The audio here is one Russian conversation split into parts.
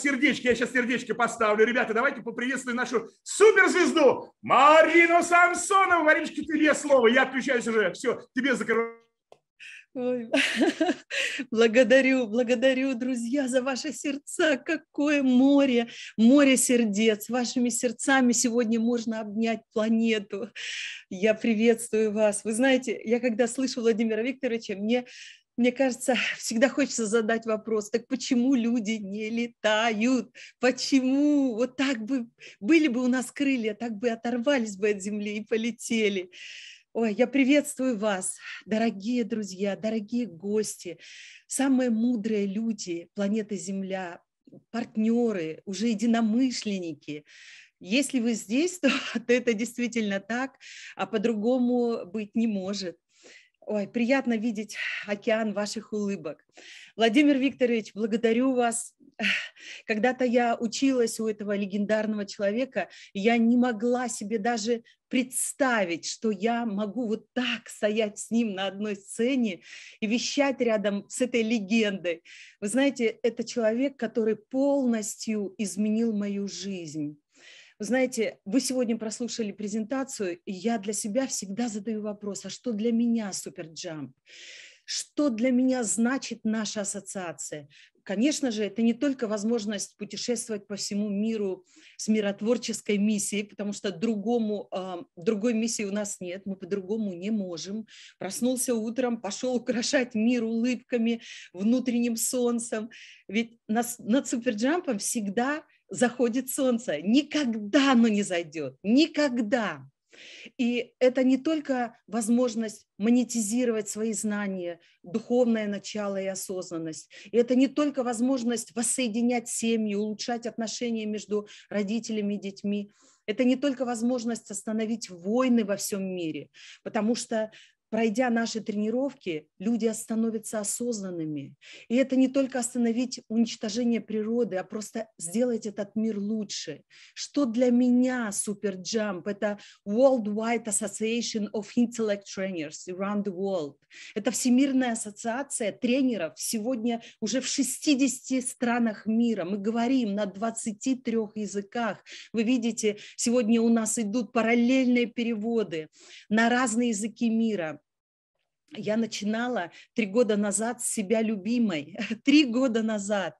сердечки, я сейчас сердечки поставлю. Ребята, давайте поприветствуем нашу суперзвезду Марину Самсонову. Мариночка, тебе слово, я отключаюсь уже. Все, тебе закрываю. Ой. Благодарю, благодарю, друзья, за ваши сердца. Какое море, море сердец. Вашими сердцами сегодня можно обнять планету. Я приветствую вас. Вы знаете, я когда слышу Владимира Викторовича, мне мне кажется, всегда хочется задать вопрос, так почему люди не летают? Почему вот так бы, были бы у нас крылья, так бы оторвались бы от земли и полетели? Ой, я приветствую вас, дорогие друзья, дорогие гости, самые мудрые люди планеты Земля, партнеры, уже единомышленники, если вы здесь, то, то это действительно так, а по-другому быть не может. Ой, приятно видеть океан ваших улыбок. Владимир Викторович, благодарю вас. Когда-то я училась у этого легендарного человека, я не могла себе даже представить, что я могу вот так стоять с ним на одной сцене и вещать рядом с этой легендой. Вы знаете, это человек, который полностью изменил мою жизнь знаете, вы сегодня прослушали презентацию, и я для себя всегда задаю вопрос, а что для меня суперджамп? Что для меня значит наша ассоциация? Конечно же, это не только возможность путешествовать по всему миру с миротворческой миссией, потому что другому, а, другой миссии у нас нет, мы по-другому не можем. Проснулся утром, пошел украшать мир улыбками, внутренним солнцем. Ведь нас, над суперджампом всегда заходит солнце. Никогда оно не зайдет. Никогда. И это не только возможность монетизировать свои знания, духовное начало и осознанность. И это не только возможность воссоединять семьи, улучшать отношения между родителями и детьми. Это не только возможность остановить войны во всем мире, потому что пройдя наши тренировки, люди становятся осознанными. И это не только остановить уничтожение природы, а просто сделать этот мир лучше. Что для меня суперджамп? Это World Wide Association of Intellect Trainers around the world. Это Всемирная ассоциация тренеров сегодня уже в 60 странах мира. Мы говорим на 23 языках. Вы видите, сегодня у нас идут параллельные переводы на разные языки мира я начинала три года назад с себя любимой. Три года назад.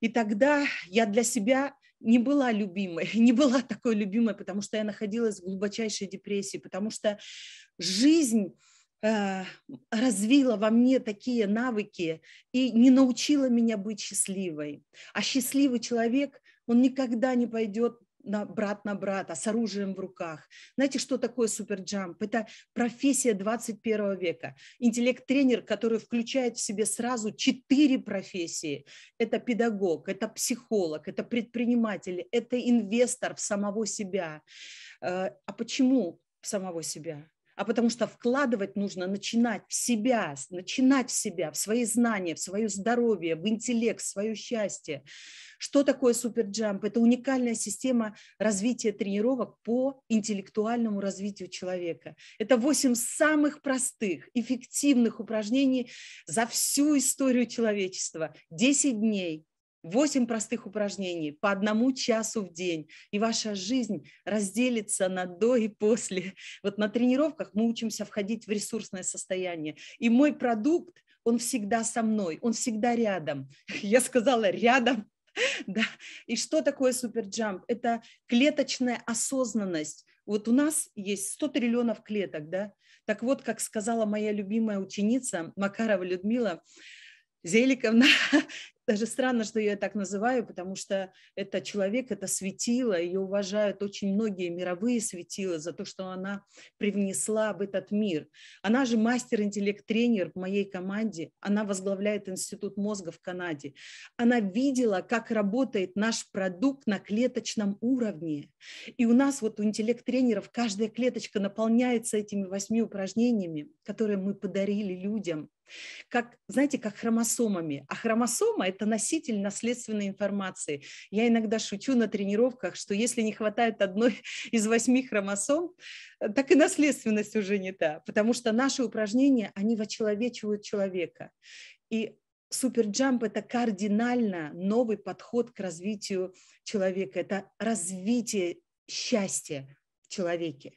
И тогда я для себя не была любимой, не была такой любимой, потому что я находилась в глубочайшей депрессии, потому что жизнь э, развила во мне такие навыки и не научила меня быть счастливой. А счастливый человек, он никогда не пойдет на брат на брата с оружием в руках. Знаете, что такое суперджамп? Это профессия 21 века. Интеллект-тренер, который включает в себе сразу четыре профессии. Это педагог, это психолог, это предприниматель, это инвестор в самого себя. Э, а почему в самого себя? а потому что вкладывать нужно, начинать в себя, начинать в себя, в свои знания, в свое здоровье, в интеллект, в свое счастье. Что такое суперджамп? Это уникальная система развития тренировок по интеллектуальному развитию человека. Это восемь самых простых, эффективных упражнений за всю историю человечества. Десять дней, 8 простых упражнений по одному часу в день, и ваша жизнь разделится на до и после. Вот на тренировках мы учимся входить в ресурсное состояние. И мой продукт, он всегда со мной, он всегда рядом. Я сказала рядом, да. И что такое суперджамп? Это клеточная осознанность. Вот у нас есть 100 триллионов клеток, да? Так вот, как сказала моя любимая ученица Макарова Людмила Зеликовна, даже странно, что я ее так называю, потому что это человек, это светило, ее уважают очень многие мировые светила за то, что она привнесла в этот мир. Она же мастер-интеллект-тренер в моей команде, она возглавляет Институт мозга в Канаде. Она видела, как работает наш продукт на клеточном уровне. И у нас вот у интеллект-тренеров каждая клеточка наполняется этими восьми упражнениями, которые мы подарили людям. Как, знаете, как хромосомами. А хромосома – это носитель наследственной информации. Я иногда шучу на тренировках, что если не хватает одной из восьми хромосом, э, так и наследственность уже не та, потому что наши упражнения, они вочеловечивают человека. И суперджамп – это кардинально новый подход к развитию человека, это развитие счастья, человеке.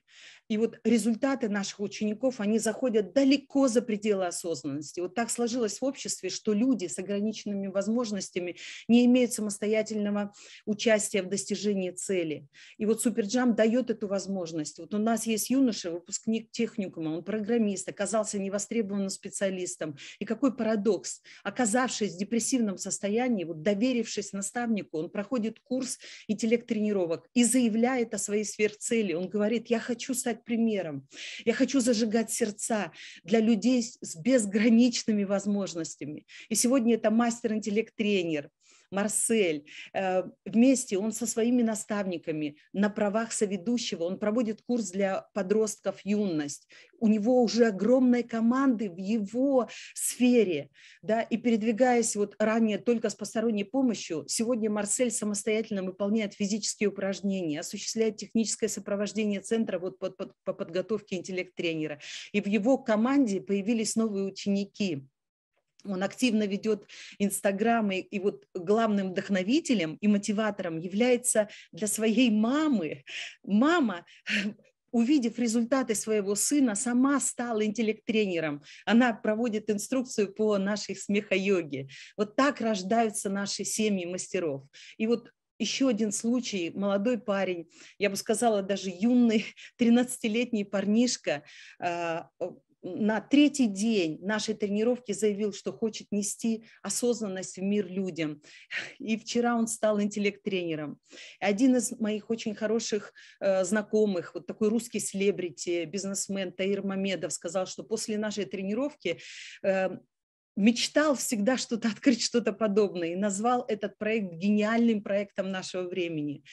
И вот результаты наших учеников, они заходят далеко за пределы осознанности. Вот так сложилось в обществе, что люди с ограниченными возможностями не имеют самостоятельного участия в достижении цели. И вот Суперджам дает эту возможность. Вот у нас есть юноша, выпускник техникума, он программист, оказался невостребованным специалистом. И какой парадокс. Оказавшись в депрессивном состоянии, вот доверившись наставнику, он проходит курс интеллект-тренировок и заявляет о своей сверхцели. Он говорит, я хочу стать примером, я хочу зажигать сердца для людей с безграничными возможностями. И сегодня это мастер-интеллект-тренер, Марсель. Э, вместе он со своими наставниками на правах соведущего, он проводит курс для подростков «Юность». У него уже огромные команды в его сфере. Да? И передвигаясь вот ранее только с посторонней помощью, сегодня Марсель самостоятельно выполняет физические упражнения, осуществляет техническое сопровождение центра вот по, по, по подготовке интеллект-тренера. И в его команде появились новые ученики он активно ведет Инстаграм, и, и вот главным вдохновителем и мотиватором является для своей мамы. Мама увидев результаты своего сына, сама стала интеллект-тренером. Она проводит инструкцию по нашей смехо-йоге. Вот так рождаются наши семьи мастеров. И вот еще один случай, молодой парень, я бы сказала, даже юный 13-летний парнишка, а, на третий день нашей тренировки заявил, что хочет нести осознанность в мир людям. И вчера он стал интеллект-тренером. Один из моих очень хороших э, знакомых, вот такой русский селебрити, бизнесмен Таир Мамедов, сказал, что после нашей тренировки э, мечтал всегда что-то открыть, что-то подобное, и назвал этот проект гениальным проектом нашего времени.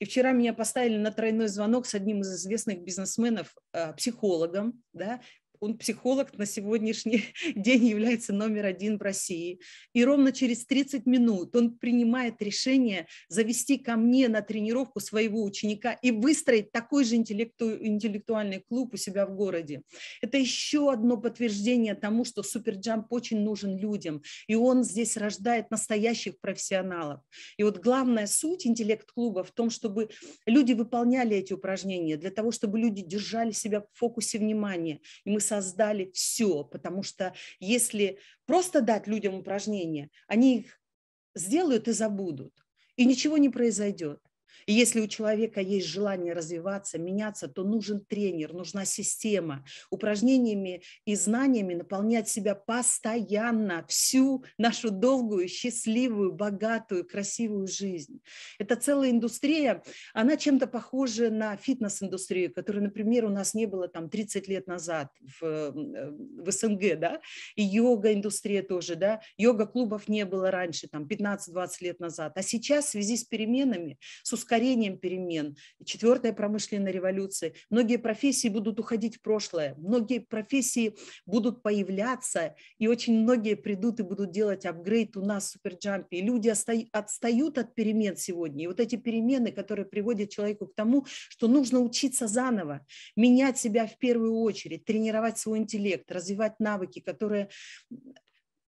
И вчера меня поставили на тройной звонок с одним из известных бизнесменов, э, психологом, да, он психолог на сегодняшний день является номер один в России. И ровно через 30 минут он принимает решение завести ко мне на тренировку своего ученика и выстроить такой же интеллекту, интеллектуальный клуб у себя в городе. Это еще одно подтверждение тому, что суперджамп очень нужен людям. И он здесь рождает настоящих профессионалов. И вот главная суть интеллект-клуба в том, чтобы люди выполняли эти упражнения, для того, чтобы люди держали себя в фокусе внимания. И мы с создали все, потому что если просто дать людям упражнения, они их сделают и забудут, и ничего не произойдет. И если у человека есть желание развиваться, меняться, то нужен тренер, нужна система. Упражнениями и знаниями наполнять себя постоянно, всю нашу долгую, счастливую, богатую, красивую жизнь. Это целая индустрия, она чем-то похожа на фитнес-индустрию, которой, например, у нас не было там 30 лет назад в, э, в СНГ, да, и йога-индустрия тоже, да, йога-клубов не было раньше, там 15-20 лет назад, а сейчас в связи с переменами, с ускорением перемен, четвертая промышленная революция. Многие профессии будут уходить в прошлое, многие профессии будут появляться, и очень многие придут и будут делать апгрейд у нас в суперджампе. И люди отстают от перемен сегодня. И вот эти перемены, которые приводят человеку к тому, что нужно учиться заново, менять себя в первую очередь, тренировать свой интеллект, развивать навыки, которые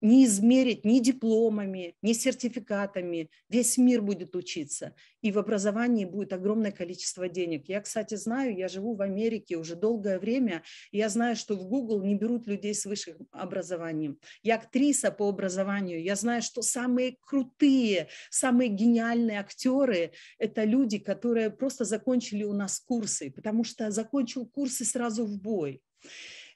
не измерить ни дипломами, ни сертификатами. Весь мир будет учиться. И в образовании будет огромное количество денег. Я, кстати, знаю, я живу в Америке уже долгое время. И я знаю, что в Google не берут людей с высшим образованием. Я актриса по образованию. Я знаю, что самые крутые, самые гениальные актеры – это люди, которые просто закончили у нас курсы, потому что закончил курсы сразу в бой.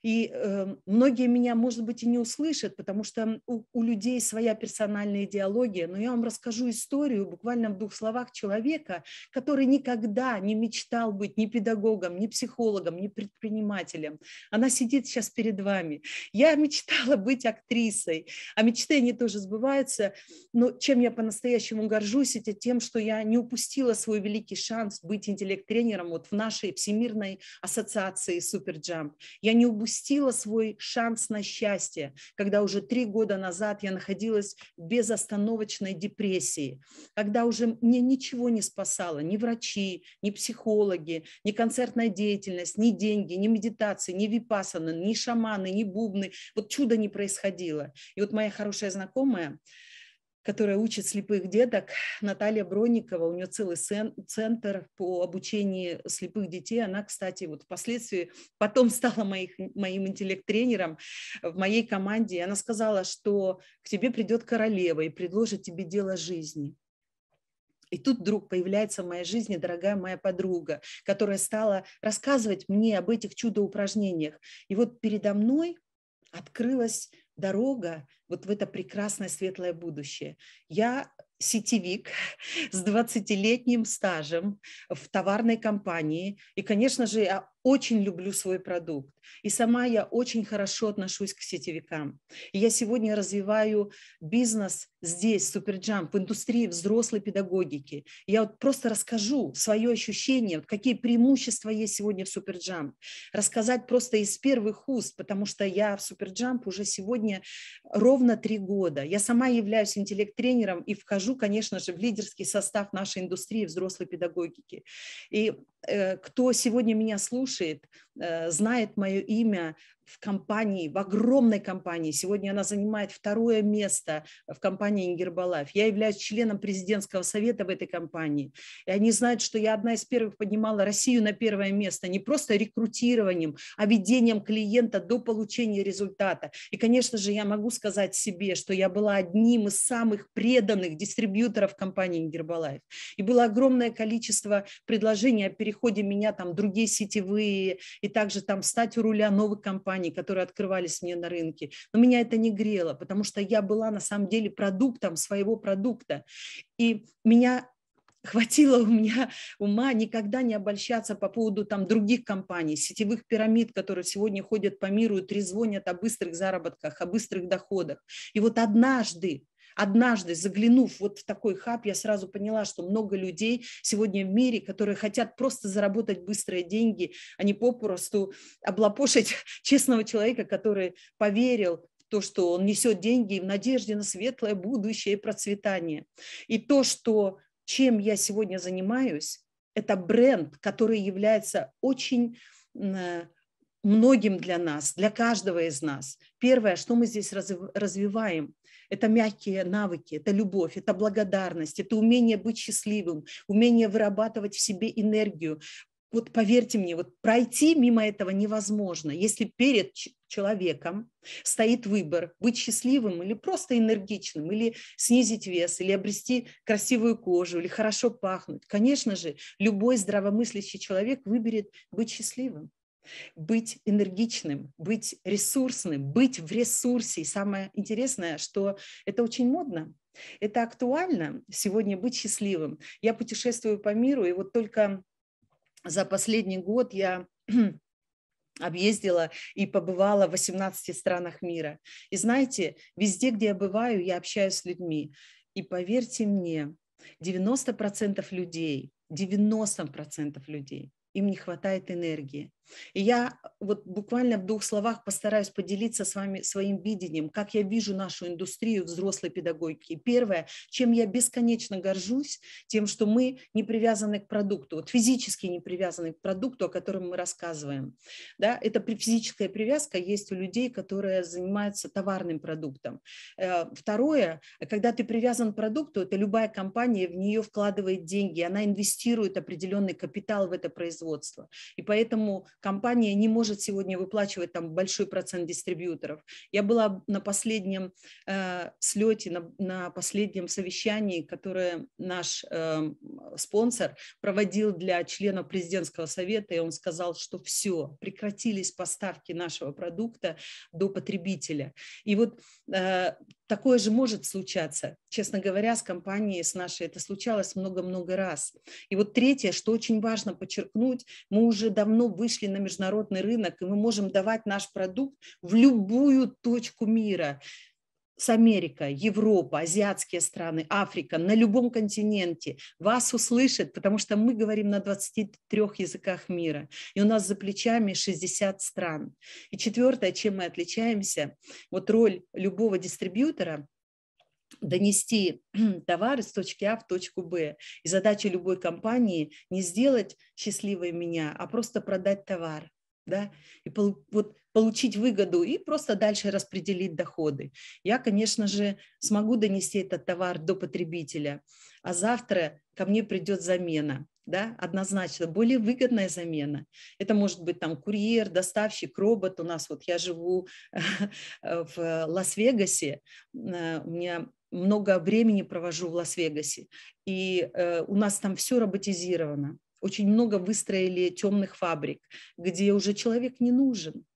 И э, многие меня, может быть, и не услышат, потому что у, у людей своя персональная идеология. Но я вам расскажу историю буквально в двух словах человека, который никогда не мечтал быть ни педагогом, ни психологом, ни предпринимателем. Она сидит сейчас перед вами. Я мечтала быть актрисой, а мечты, они тоже сбываются. Но чем я по-настоящему горжусь, это тем, что я не упустила свой великий шанс быть интеллект-тренером вот в нашей всемирной ассоциации Суперджамп. Я не упустила упустила свой шанс на счастье, когда уже три года назад я находилась в безостановочной депрессии, когда уже мне ничего не спасало, ни врачи, ни психологи, ни концертная деятельность, ни деньги, ни медитации, ни випасаны, ни шаманы, ни бубны. Вот чудо не происходило. И вот моя хорошая знакомая, которая учит слепых деток, Наталья Бронникова, у нее целый центр по обучению слепых детей. Она, кстати, вот впоследствии потом стала моих, моим интеллект-тренером в моей команде. она сказала, что к тебе придет королева и предложит тебе дело жизни. И тут вдруг появляется в моей жизни дорогая моя подруга, которая стала рассказывать мне об этих чудо-упражнениях. И вот передо мной открылась дорога вот в это прекрасное светлое будущее. Я сетевик с 20-летним стажем в товарной компании. И, конечно же, я очень люблю свой продукт. И сама я очень хорошо отношусь к сетевикам. И я сегодня развиваю бизнес здесь, Суперджамп, в индустрии взрослой педагогики. Я вот просто расскажу свое ощущение, вот какие преимущества есть сегодня в Суперджамп. Рассказать просто из первых уст, потому что я в Суперджамп уже сегодня ровно три года. Я сама являюсь интеллект-тренером и вхожу, конечно же, в лидерский состав нашей индустрии взрослой педагогики. И Э, кто сегодня меня слушает, э, знает мое имя, в компании, в огромной компании. Сегодня она занимает второе место в компании Гербалайф. Я являюсь членом президентского совета в этой компании. И они знают, что я одна из первых поднимала Россию на первое место не просто рекрутированием, а ведением клиента до получения результата. И, конечно же, я могу сказать себе, что я была одним из самых преданных дистрибьюторов компании Гербалайф. И было огромное количество предложений о переходе меня там другие сетевые и также там стать у руля новых компаний компаний, которые открывались мне на рынке. Но меня это не грело, потому что я была на самом деле продуктом своего продукта. И меня хватило у меня ума никогда не обольщаться по поводу там других компаний, сетевых пирамид, которые сегодня ходят по миру и трезвонят о быстрых заработках, о быстрых доходах. И вот однажды однажды заглянув вот в такой хаб, я сразу поняла, что много людей сегодня в мире, которые хотят просто заработать быстрые деньги, а не попросту облапошить честного человека, который поверил в то, что он несет деньги в надежде на светлое будущее и процветание. И то, что, чем я сегодня занимаюсь, это бренд, который является очень э, многим для нас, для каждого из нас. Первое, что мы здесь развиваем, это мягкие навыки, это любовь, это благодарность, это умение быть счастливым, умение вырабатывать в себе энергию. Вот поверьте мне, вот пройти мимо этого невозможно. Если перед человеком стоит выбор быть счастливым или просто энергичным, или снизить вес, или обрести красивую кожу, или хорошо пахнуть, конечно же, любой здравомыслящий человек выберет быть счастливым быть энергичным, быть ресурсным, быть в ресурсе. И самое интересное, что это очень модно, это актуально сегодня быть счастливым. Я путешествую по миру, и вот только за последний год я объездила и побывала в 18 странах мира. И знаете, везде, где я бываю, я общаюсь с людьми. И поверьте мне, 90% людей, 90% людей, им не хватает энергии. И я вот буквально в двух словах постараюсь поделиться с вами своим видением, как я вижу нашу индустрию взрослой педагогики. Первое, чем я бесконечно горжусь, тем, что мы не привязаны к продукту, вот физически не привязаны к продукту, о котором мы рассказываем. Да, это физическая привязка есть у людей, которые занимаются товарным продуктом. Э, второе, когда ты привязан к продукту, это любая компания в нее вкладывает деньги, она инвестирует определенный капитал в это производство. И поэтому компания не может сегодня выплачивать там большой процент дистрибьюторов. Я была на последнем э, слете, на, на последнем совещании, которое наш э, спонсор, проводил для членов президентского совета, и он сказал, что все, прекратились поставки нашего продукта до потребителя. И вот э, такое же может случаться. Честно говоря, с компанией, с нашей это случалось много-много раз. И вот третье, что очень важно подчеркнуть, мы уже давно вышли на международный рынок, и мы можем давать наш продукт в любую точку мира с Америка, Европа, азиатские страны, Африка, на любом континенте вас услышат, потому что мы говорим на 23 языках мира, и у нас за плечами 60 стран. И четвертое, чем мы отличаемся, вот роль любого дистрибьютора донести товар из точки А в точку Б. И задача любой компании не сделать счастливой меня, а просто продать товар да, и пол, вот получить выгоду и просто дальше распределить доходы. Я, конечно же, смогу донести этот товар до потребителя, а завтра ко мне придет замена, да, однозначно, более выгодная замена. Это может быть там курьер, доставщик, робот. У нас вот я живу в Лас-Вегасе, э, у меня много времени провожу в Лас-Вегасе, и э, у нас там все роботизировано. Очень много выстроили темных фабрик, где уже человек не нужен.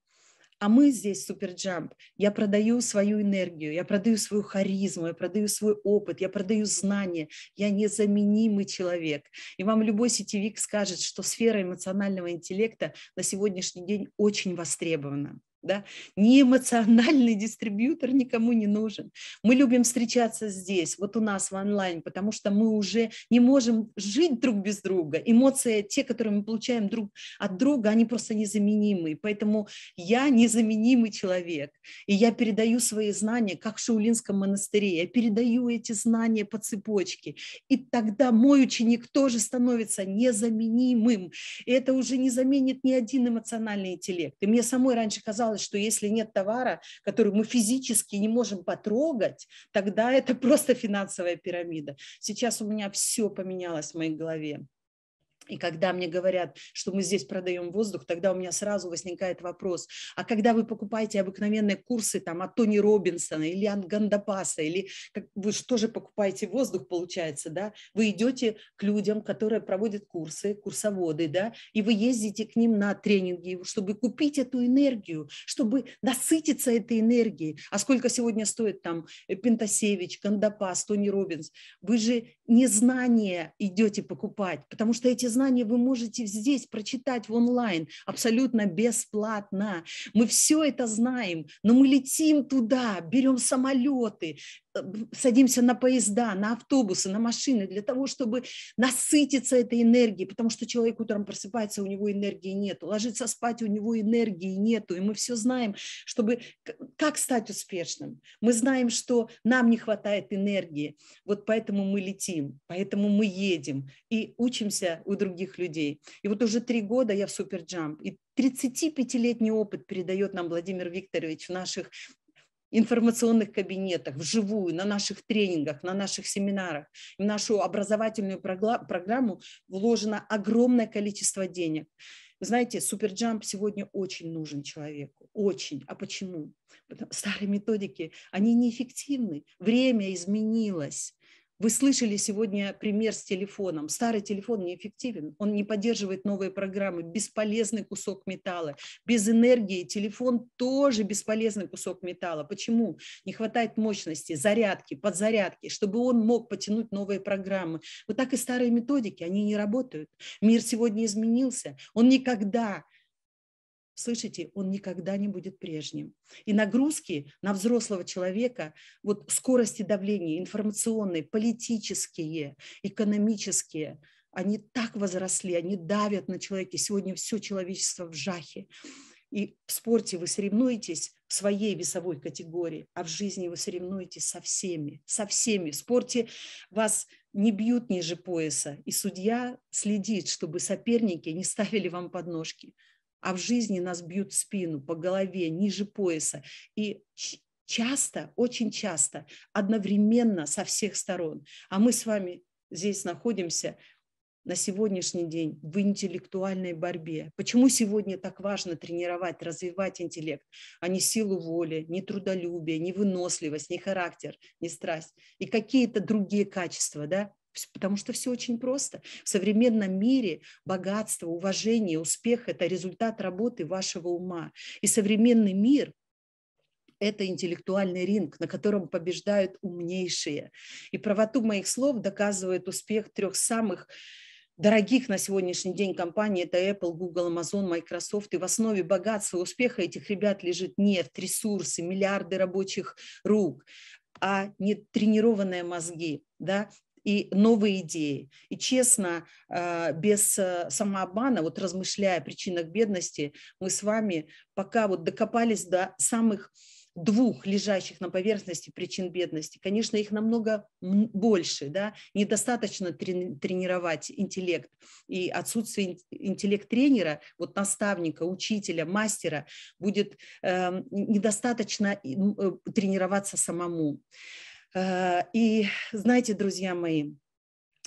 А мы здесь, Суперджамп, я продаю свою энергию, я продаю свою харизму, я продаю свой опыт, я продаю знания, я незаменимый человек. И вам любой сетевик скажет, что сфера эмоционального интеллекта на сегодняшний день очень востребована да, не эмоциональный дистрибьютор никому не нужен. Мы любим встречаться здесь, вот у нас в онлайн, потому что мы уже не можем жить друг без друга. Эмоции, те, которые мы получаем друг от друга, они просто незаменимые. Поэтому я незаменимый человек, и я передаю свои знания, как в Шаулинском монастыре, я передаю эти знания по цепочке, и тогда мой ученик тоже становится незаменимым. И это уже не заменит ни один эмоциональный интеллект. И мне самой раньше казалось, оказалось, что если нет товара, который мы физически не можем потрогать, тогда это просто финансовая пирамида. Сейчас у меня все поменялось в моей голове. И когда мне говорят, что мы здесь продаем воздух, тогда у меня сразу возникает вопрос, а когда вы покупаете обыкновенные курсы там от Тони Робинсона или от Гандапаса, или как, вы что же покупаете воздух, получается, да? Вы идете к людям, которые проводят курсы, курсоводы, да, и вы ездите к ним на тренинги, чтобы купить эту энергию, чтобы насытиться этой энергией. А сколько сегодня стоит там Пентасевич, Гандапас, Тони Робинс? Вы же незнание идете покупать, потому что эти знания Знания вы можете здесь прочитать в онлайн абсолютно бесплатно. Мы все это знаем, но мы летим туда, берем самолеты, садимся на поезда, на автобусы, на машины для того, чтобы насытиться этой энергией, потому что человек утром просыпается, у него энергии нет, ложится спать, у него энергии нету, и мы все знаем, чтобы как стать успешным. Мы знаем, что нам не хватает энергии, вот поэтому мы летим, поэтому мы едем и учимся у других людей. И вот уже три года я в Суперджамп, и 35-летний опыт передает нам Владимир Викторович в наших информационных кабинетах, вживую, на наших тренингах, на наших семинарах. В нашу образовательную программу вложено огромное количество денег. знаете, суперджамп сегодня очень нужен человеку. Очень. А почему? Потому старые методики, они неэффективны. Время изменилось. Вы слышали сегодня пример с телефоном. Старый телефон неэффективен, он не поддерживает новые программы, бесполезный кусок металла. Без энергии телефон тоже бесполезный кусок металла. Почему? Не хватает мощности, зарядки, подзарядки, чтобы он мог потянуть новые программы. Вот так и старые методики, они не работают. Мир сегодня изменился. Он никогда слышите, он никогда не будет прежним. И нагрузки на взрослого человека, вот скорости давления информационные, политические, экономические, они так возросли, они давят на человека. Сегодня все человечество в жахе. И в спорте вы соревнуетесь в своей весовой категории, а в жизни вы соревнуетесь со всеми, со всеми. В спорте вас не бьют ниже пояса, и судья следит, чтобы соперники не ставили вам подножки а в жизни нас бьют в спину, по голове, ниже пояса. И часто, очень часто, одновременно со всех сторон. А мы с вами здесь находимся на сегодняшний день в интеллектуальной борьбе. Почему сегодня так важно тренировать, развивать интеллект, а не силу воли, не трудолюбие, не выносливость, не характер, не страсть и какие-то другие качества, да? Потому что все очень просто. В современном мире богатство, уважение, успех – это результат работы вашего ума. И современный мир это интеллектуальный ринг, на котором побеждают умнейшие. И правоту моих слов доказывает успех трех самых дорогих на сегодняшний день компаний. Это Apple, Google, Amazon, Microsoft. И в основе богатства и успеха этих ребят лежит нефть, ресурсы, миллиарды рабочих рук, а не тренированные мозги, да, и новые идеи. И честно, а, без э, самообмана, вот размышляя о причинах бедности, мы с вами пока вот докопались до самых двух лежащих на поверхности причин бедности. Конечно, их намного больше. Да? Недостаточно тренировать интеллект. И отсутствие интеллект-тренера, вот наставника, учителя, мастера, будет эм, э, недостаточно тренироваться самому. Э, и знаете, друзья мои,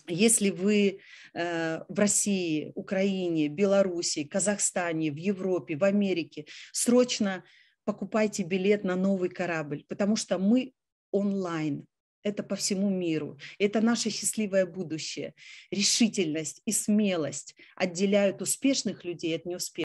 если вы э, в России, Украине, Белоруссии, Казахстане, в Европе, в Америке, срочно покупайте билет на новый корабль, потому что мы онлайн, это по всему миру. Это наше счастливое будущее. Решительность и смелость отделяют успешных людей от неуспешных.